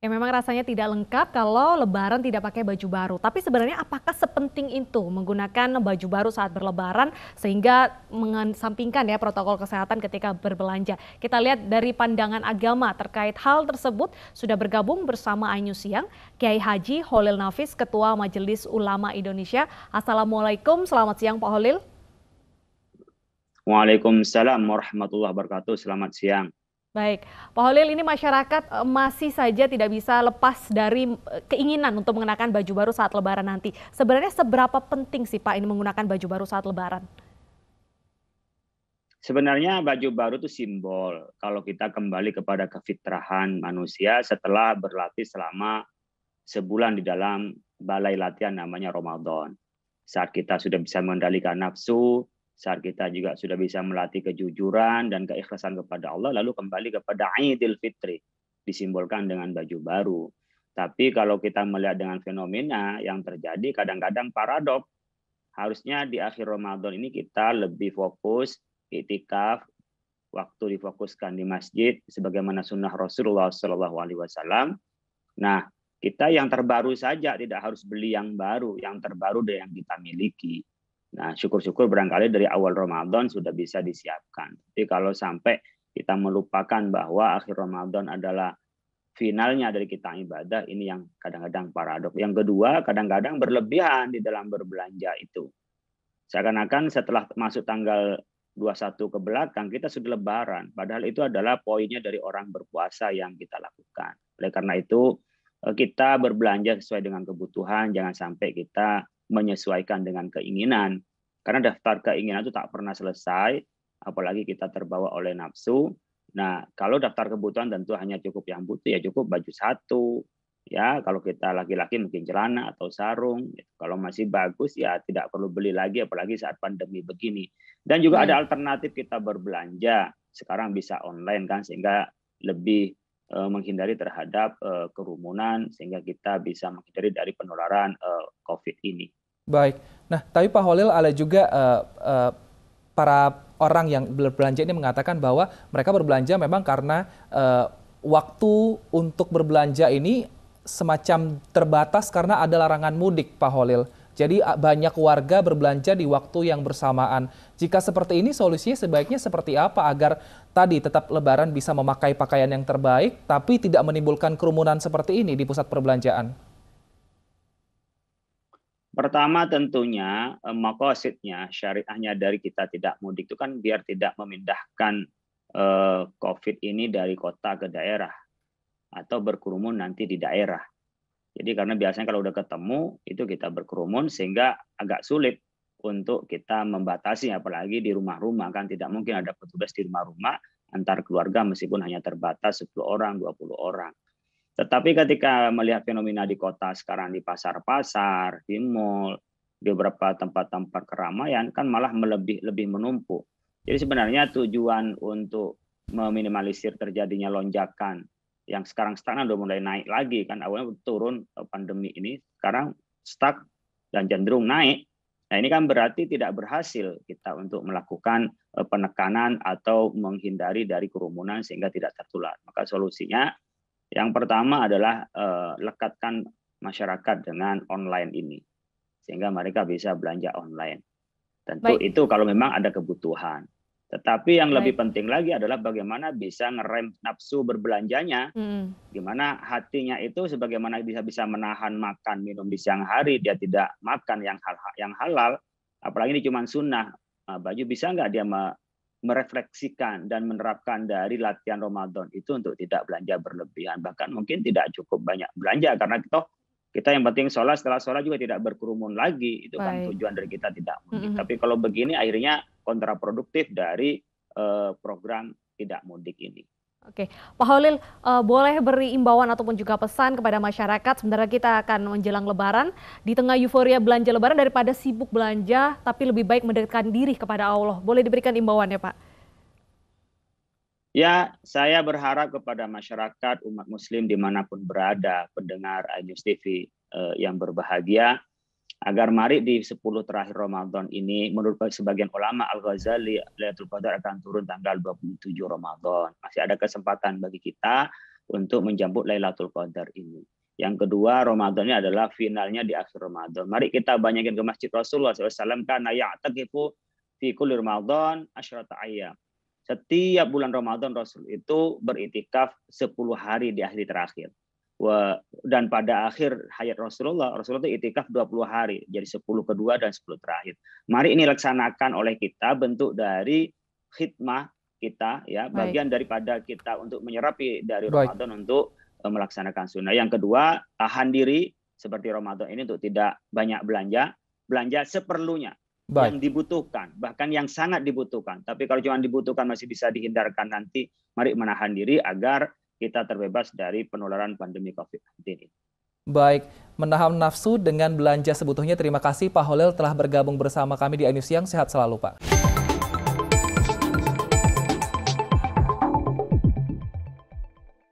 Ya memang rasanya tidak lengkap kalau lebaran tidak pakai baju baru. Tapi sebenarnya apakah sepenting itu menggunakan baju baru saat berlebaran sehingga mengesampingkan ya protokol kesehatan ketika berbelanja. Kita lihat dari pandangan agama terkait hal tersebut sudah bergabung bersama Ainyu Siang, Kiai Haji Holil Nafis, Ketua Majelis Ulama Indonesia. Assalamualaikum, selamat siang Pak Holil. Waalaikumsalam warahmatullahi wabarakatuh, selamat siang. Baik, Pak Holil ini masyarakat eh, masih saja tidak bisa lepas dari eh, keinginan untuk mengenakan baju baru saat lebaran nanti. Sebenarnya seberapa penting sih Pak ini menggunakan baju baru saat lebaran? Sebenarnya baju baru itu simbol kalau kita kembali kepada kefitrahan manusia setelah berlatih selama sebulan di dalam balai latihan namanya Ramadan. Saat kita sudah bisa mengendalikan nafsu, saat kita juga sudah bisa melatih kejujuran dan keikhlasan kepada Allah lalu kembali kepada Idul Fitri disimbolkan dengan baju baru. Tapi kalau kita melihat dengan fenomena yang terjadi kadang-kadang paradok. Harusnya di akhir Ramadan ini kita lebih fokus itikaf waktu difokuskan di masjid sebagaimana sunnah Rasulullah SAW. Nah, kita yang terbaru saja tidak harus beli yang baru, yang terbaru dari yang kita miliki. Nah, syukur-syukur barangkali dari awal Ramadan sudah bisa disiapkan. Tapi kalau sampai kita melupakan bahwa akhir Ramadan adalah finalnya dari kita ibadah, ini yang kadang-kadang paradok. Yang kedua, kadang-kadang berlebihan di dalam berbelanja itu. Seakan-akan setelah masuk tanggal 21 ke belakang, kita sudah lebaran. Padahal itu adalah poinnya dari orang berpuasa yang kita lakukan. Oleh karena itu, eh, kita berbelanja sesuai dengan kebutuhan, jangan sampai kita menyesuaikan dengan keinginan. Karena daftar keinginan itu tak pernah selesai, apalagi kita terbawa oleh nafsu. Nah, kalau daftar kebutuhan tentu hanya cukup yang butuh ya cukup baju satu. Ya, kalau kita laki-laki mungkin celana atau sarung. Ya. Kalau masih bagus ya tidak perlu beli lagi apalagi saat pandemi begini. Dan juga hmm. ada alternatif kita berbelanja. Sekarang bisa online kan sehingga lebih eh, menghindari terhadap eh, kerumunan sehingga kita bisa menghindari dari penularan eh, COVID ini. Baik. Nah, tapi Pak Holil ada juga uh, uh, para orang yang berbelanja ini mengatakan bahwa mereka berbelanja memang karena uh, waktu untuk berbelanja ini semacam terbatas karena ada larangan mudik, Pak Holil. Jadi banyak warga berbelanja di waktu yang bersamaan. Jika seperti ini solusinya sebaiknya seperti apa agar tadi tetap lebaran bisa memakai pakaian yang terbaik tapi tidak menimbulkan kerumunan seperti ini di pusat perbelanjaan? Pertama tentunya eh, makosidnya syariahnya dari kita tidak mudik itu kan biar tidak memindahkan eh, COVID ini dari kota ke daerah atau berkerumun nanti di daerah. Jadi karena biasanya kalau udah ketemu itu kita berkerumun sehingga agak sulit untuk kita membatasi apalagi di rumah-rumah kan tidak mungkin ada petugas di rumah-rumah antar keluarga meskipun hanya terbatas 10 orang, 20 orang. Tetapi ketika melihat fenomena di kota sekarang di pasar-pasar, di mall, di beberapa tempat-tempat keramaian kan malah melebih lebih menumpuk. Jadi sebenarnya tujuan untuk meminimalisir terjadinya lonjakan yang sekarang stagnan sudah mulai naik lagi kan awalnya turun eh, pandemi ini sekarang stuck dan cenderung naik nah ini kan berarti tidak berhasil kita untuk melakukan eh, penekanan atau menghindari dari kerumunan sehingga tidak tertular maka solusinya yang pertama adalah eh, lekatkan masyarakat dengan online ini, sehingga mereka bisa belanja online. Tentu Baik. itu kalau memang ada kebutuhan. Tetapi yang Baik. lebih penting lagi adalah bagaimana bisa ngerem nafsu berbelanjanya, hmm. gimana hatinya itu sebagaimana bisa bisa menahan makan minum di siang hari dia tidak makan yang hal yang halal, apalagi ini cuma sunnah. Baju nah, bisa nggak dia merefleksikan dan menerapkan dari latihan Ramadan itu untuk tidak belanja berlebihan bahkan mungkin tidak cukup banyak belanja karena kita kita yang penting sholat setelah sholat juga tidak berkerumun lagi itu kan Baik. kan tujuan dari kita tidak mudik mm -hmm. tapi kalau begini akhirnya kontraproduktif dari eh, program tidak mudik ini. Oke, Pak Holil, uh, boleh beri imbauan ataupun juga pesan kepada masyarakat. Sebenarnya kita akan menjelang Lebaran di tengah euforia belanja Lebaran daripada sibuk belanja, tapi lebih baik mendekatkan diri kepada Allah. Boleh diberikan imbauan ya, Pak? Ya, saya berharap kepada masyarakat umat Muslim dimanapun berada, pendengar iNews TV uh, eh, yang berbahagia, agar mari di 10 terakhir Ramadan ini menurut sebagian ulama Al-Ghazali Lailatul Qadar akan turun tanggal 27 Ramadan. Masih ada kesempatan bagi kita untuk menjemput Lailatul Qadar ini. Yang kedua, Ramadan ini adalah finalnya di akhir Ramadan. Mari kita banyakin ke masjid Rasulullah SAW karena ya'taqifu fi kulli Ramadan asyrata ayyam. Setiap bulan Ramadan Rasul itu beritikaf 10 hari di akhir terakhir dan pada akhir hayat Rasulullah, Rasulullah itu itikaf 20 hari, jadi 10 kedua dan 10 terakhir. Mari ini laksanakan oleh kita bentuk dari khidmah kita ya, Baik. bagian daripada kita untuk menyerapi dari Baik. untuk e, melaksanakan sunnah. Yang kedua, tahan diri seperti Ramadan ini untuk tidak banyak belanja, belanja seperlunya. Baik. yang dibutuhkan, bahkan yang sangat dibutuhkan. Tapi kalau cuma dibutuhkan masih bisa dihindarkan nanti, mari menahan diri agar kita terbebas dari penularan pandemi COVID-19 ini. Baik, menahan nafsu dengan belanja sebutuhnya. Terima kasih Pak Holil telah bergabung bersama kami di Anu Siang. Sehat selalu Pak.